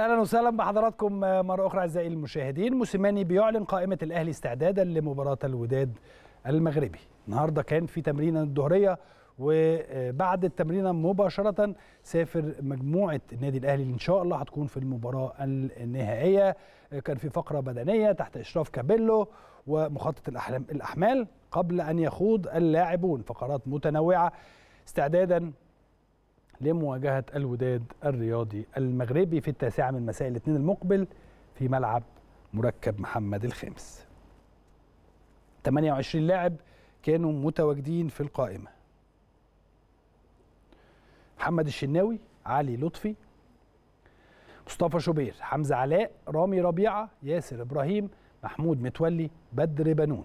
اهلا وسهلا بحضراتكم آه، مره اخرى اعزائي المشاهدين موسيماني بيعلن قائمه الاهلي استعدادا لمباراه الوداد المغربي النهارده كان في تمرين الظهريه وبعد التمرين مباشره سافر مجموعه النادي الاهلي اللي ان شاء الله هتكون في المباراه النهائيه كان في فقره بدنيه تحت اشراف كابيلو ومخطط الاحلام الاحمال قبل ان يخوض اللاعبون فقرات متنوعه استعدادا لمواجهة الوداد الرياضي المغربي في التاسعة من مساء الاثنين المقبل في ملعب مركب محمد الخامس 28 لاعب كانوا متواجدين في القائمة محمد الشناوي علي لطفي مصطفى شوبير حمزة علاء رامي ربيعة ياسر إبراهيم محمود متولي بدر بنون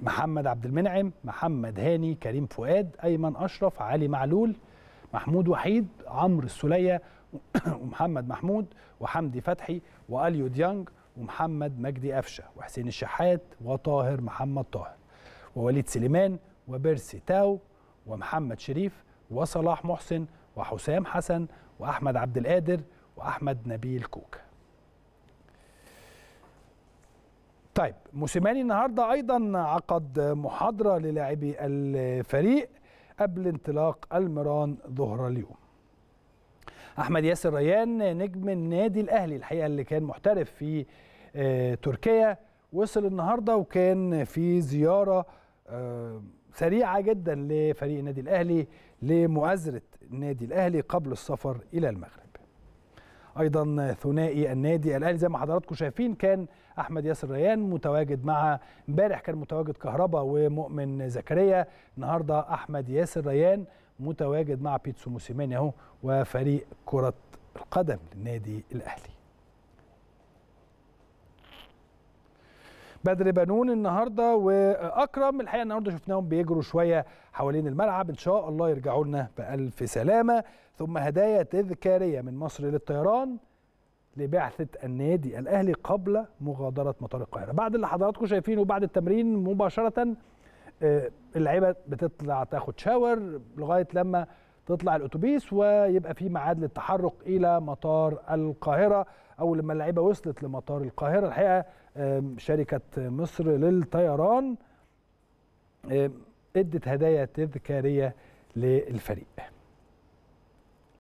محمد عبد المنعم محمد هاني كريم فؤاد ايمن اشرف علي معلول محمود وحيد عمرو السوليه ومحمد محمود وحمدي فتحي واليو ديانج ومحمد مجدي قفشه وحسين الشحات وطاهر محمد طاهر ووليد سليمان وبيرسي تاو ومحمد شريف وصلاح محسن وحسام حسن واحمد عبد القادر واحمد نبيل كوكا طيب موسيماني النهارده ايضا عقد محاضره للاعبي الفريق قبل انطلاق المران ظهر اليوم احمد ياسر ريان نجم النادي الاهلي الحقيقه اللي كان محترف في آه، تركيا وصل النهارده وكان في زياره آه، سريعه جدا لفريق النادي الاهلي لمؤازره النادي الاهلي قبل السفر الى المغرب ايضا ثنائي النادي الاهلي زي ما حضراتكم شايفين كان احمد ياسر ريان متواجد مع امبارح كان متواجد كهربا ومؤمن زكريا النهارده احمد ياسر ريان متواجد مع بيتسو موسيماني اهو وفريق كره القدم للنادي الاهلي بدر بنون النهارده واكرم الحقيقه النهارده شفناهم بيجروا شويه حوالين الملعب ان شاء الله يرجعوا لنا بالف سلامه ثم هدايا تذكاريه من مصر للطيران لبعثه النادي الاهلي قبل مغادره مطار القاهره بعد اللي حضراتكم شايفينه بعد التمرين مباشره آه، اللعيبه بتطلع تاخد شاور لغايه لما تطلع الاتوبيس ويبقى في ميعاد للتحرك الى مطار القاهره او لما اللعيبه وصلت لمطار القاهره الحقيقه شركه مصر للطيران ادت هدايا تذكاريه للفريق